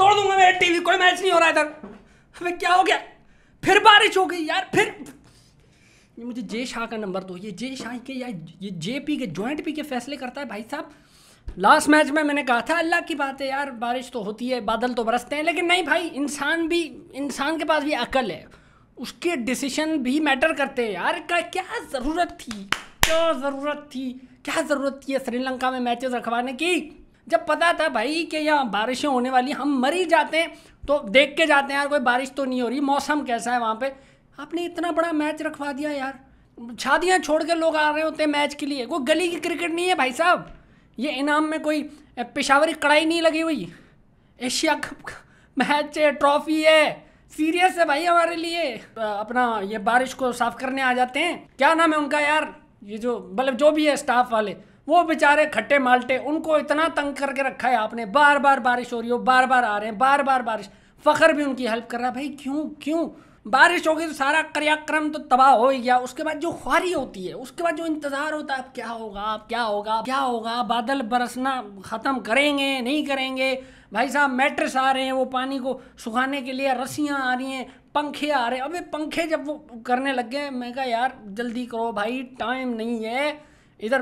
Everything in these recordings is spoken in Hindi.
तोड़ दूंगा मैं टीवी कोई मैच नहीं हो रहा इधर हमें क्या हो गया फिर बारिश हो गई यार फिर ये मुझे जे शाह का नंबर दो ये जे शाह के या ये जे पी के जॉइंट पी के फैसले करता है भाई साहब लास्ट मैच में मैंने कहा था अल्लाह की बात है यार बारिश तो होती है बादल तो बरसते हैं लेकिन नहीं भाई इंसान भी इंसान के पास भी अकल है उसके डिसीशन भी मैटर करते हैं यार का क्या ज़रूरत थी क्या ज़रूरत थी क्या ज़रूरत थी श्रीलंका में मैचेस रखवाने की जब पता था भाई कि यहाँ बारिशें होने वाली हम मर ही जाते हैं तो देख के जाते हैं यार कोई बारिश तो नहीं हो रही मौसम कैसा है वहाँ पे आपने इतना बड़ा मैच रखवा दिया यार शादियाँ छोड़ के लोग आ रहे होते हैं मैच के लिए वो गली की क्रिकेट नहीं है भाई साहब ये इनाम में कोई पेशावरी कड़ाई नहीं लगी हुई एशिया कप मैच है ट्रॉफी है सीरियस है भाई हमारे लिए अपना ये बारिश को साफ करने आ जाते हैं क्या नाम है उनका यार ये जो मतलब जो भी है स्टाफ वाले वो बेचारे खट्टे माल्टे उनको इतना तंग करके रखा है आपने बार बार बारिश हो रही हो बार बार आ रहे हैं बार बार बारिश फ़खर भी उनकी हेल्प कर रहा है भाई क्यों क्यों बारिश होगी तो सारा क्रियाक्रम तो तबाह हो ही गया उसके बाद जो ख्वारी होती है उसके बाद जो इंतज़ार होता है अब क्या होगा अब क्या होगा क्या होगा बादल बरसना ख़त्म करेंगे नहीं करेंगे भाई साहब मैट्रेस आ रहे हैं वो पानी को सुखाने के लिए रस्सियाँ आ रही हैं पंखे आ रहे हैं अबे पंखे जब वो करने लग गए मैं कहा यार जल्दी करो भाई टाइम नहीं है इधर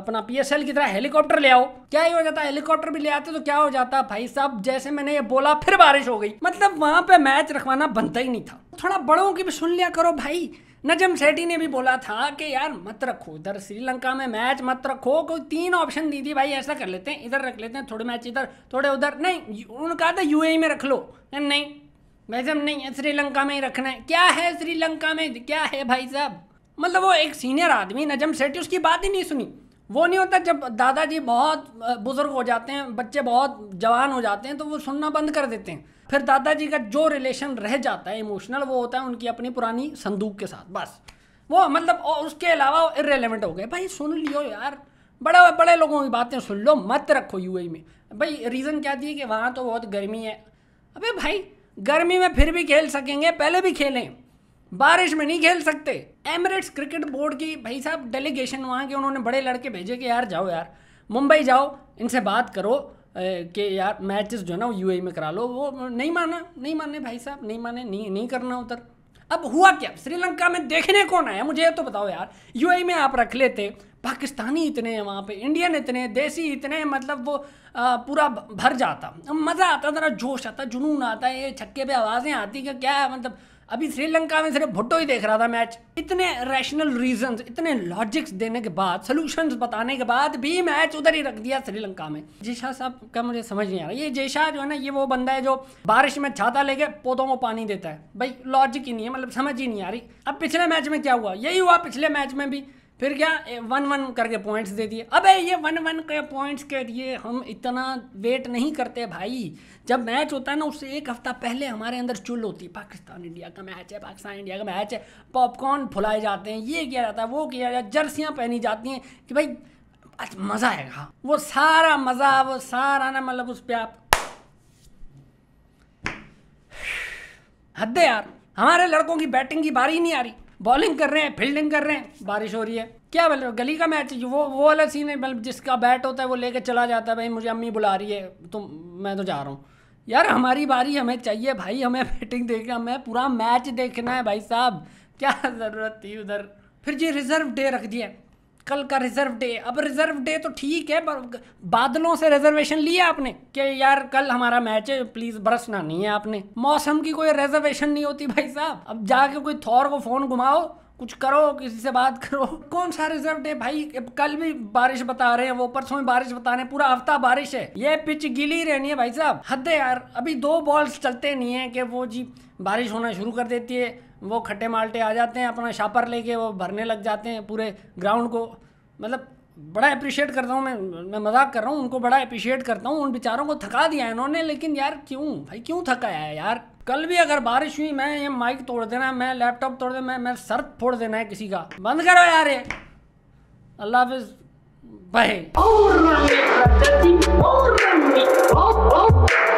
अपना पीएसएल की तरह हेलीकॉप्टर ले आओ क्या ही हो जाता हेलीकॉप्टर भी ले आते तो क्या हो जाता भाई साहब जैसे मैंने ये बोला फिर बारिश हो गई मतलब वहां पे मैच रखवाना बनता ही नहीं था थोड़ा बड़ों की भी सुन लिया करो भाई नजम सेठी ने भी बोला था कि यार मत रखो इधर श्रीलंका में मैच मत रखो कोई तीन ऑप्शन दी थी भाई ऐसा कर लेते हैं इधर रख लेते हैं थोड़े मैच इधर थोड़े उधर नहीं उन्होंने कहा था यूएई e में रख लो नहीं मैजम नहीं है श्रीलंका में ही रखना है क्या है श्रीलंका में क्या है भाई साहब मतलब वो एक सीनियर आदमी नजम सेठी उसकी बात ही नहीं सुनी वो नहीं होता जब दादाजी बहुत बुज़ुर्ग हो जाते हैं बच्चे बहुत जवान हो जाते हैं तो वो सुनना बंद कर देते हैं फिर दादाजी का जो रिलेशन रह जाता है इमोशनल वो होता है उनकी अपनी पुरानी संदूक के साथ बस वो मतलब उसके अलावा इरेलीवेंट हो गए भाई सुन लियो यार बड़े बड़े लोगों की बातें सुन लो मत रखो यू में भाई रीज़न क्या दिए कि वहाँ तो बहुत गर्मी है अबे भाई गर्मी में फिर भी खेल सकेंगे पहले भी खेलें बारिश में नहीं खेल सकते एमरेट्स क्रिकेट बोर्ड की भाई साहब डेलीगेशन वहाँ के उन्होंने बड़े लड़के भेजे कि यार जाओ यार मुंबई जाओ इनसे बात करो कि यार मैचेस जो है ना यूएई e में करा लो वो नहीं माना नहीं माने भाई साहब नहीं माने नहीं नहीं करना उधर अब हुआ क्या श्रीलंका में देखने कौन आया मुझे ये तो बताओ यार यूएई e में आप रख लेते पाकिस्तानी इतने हैं वहाँ पे इंडियन इतने देसी इतने मतलब वो आ, पूरा भर जाता मज़ा आता ज़रा जोश आता जुनून आता है ये छक्के पे आवाज़ें आती कि क्या मतलब अभी श्रीलंका में सिर्फ भुट्टो ही देख रहा था मैच इतने रैशनल रीजंस इतने लॉजिक्स देने के बाद सॉल्यूशंस बताने के बाद भी मैच उधर ही रख दिया श्रीलंका में जेशा साहब का मुझे समझ नहीं आ रहा ये जयशाह जो है ना ये वो बंदा है जो बारिश में छाता लेके पौधों को पानी देता है भाई लॉजिक ही नहीं है मतलब समझ ही नहीं आ रही अब पिछले मैच में क्या हुआ यही हुआ पिछले मैच में भी फिर क्या वन वन करके पॉइंट्स दे दिए अबे ये वन वन के पॉइंट्स के लिए हम इतना वेट नहीं करते भाई जब मैच होता है ना उससे एक हफ्ता पहले हमारे अंदर चुल होती है पाकिस्तान इंडिया का मैच है पाकिस्तान इंडिया का मैच है पॉपकॉर्न फुलाए जाते हैं ये किया जाता है वो किया जाता है जर्सियाँ पहनी जाती हैं कि भाई आज मज़ा आएगा वो सारा मज़ा वो सारा ना मतलब उस पर आप हद यार हमारे लड़कों की बैटिंग की बारी नहीं आ रही बॉलिंग कर रहे हैं फील्डिंग कर रहे हैं बारिश हो रही है क्या बोल रहे हो गली का मैच वो वो वाला सीन है मतलब जिसका बैट होता है वो लेके चला जाता है भाई मुझे अम्मी बुला रही है तुम मैं तो जा रहा हूँ यार हमारी बारी हमें चाहिए भाई हमें बैटिंग देखना हमें पूरा मैच देखना है भाई साहब क्या ज़रूरत थी उधर फिर जी रिज़र्व डे रख दिया कल का रिजर्व डे अब रिजर्व डे तो ठीक है बादलों से रिजर्वेशन लिया आपने कि यार कल हमारा मैच है प्लीज बरसना नहीं है आपने मौसम की कोई रिजर्वेशन नहीं होती भाई साहब अब जाके कोई थौर को फोन घुमाओ कुछ करो किसी से बात करो कौन सा रिजर्व डे भाई कल भी बारिश बता रहे हैं वो परसों में बारिश बता रहे हैं पूरा हफ्ता बारिश है ये पिच गिली रहनी है भाई साहब हद यार अभी दो बॉल्स चलते नहीं है कि वो जी बारिश होना शुरू कर देती है वो खट्टे माल्टे आ जाते हैं अपना शापर लेके वो भरने लग जाते हैं पूरे ग्राउंड को मतलब बड़ा अप्रिशिएट करता हूँ मैं मैं मजाक कर रहा हूँ उनको बड़ा अप्रिशिएट करता हूँ उन बेचारों को थका दिया इन्होंने लेकिन यार क्यों भाई क्यों थकाया है यार कल भी अगर बारिश हुई मैं ये माइक तोड़ देना मैं लैपटॉप तोड़ देना मैं मैं सर फोड़ देना है किसी का बंद करो यार ये अल्लाह हाफिज भाई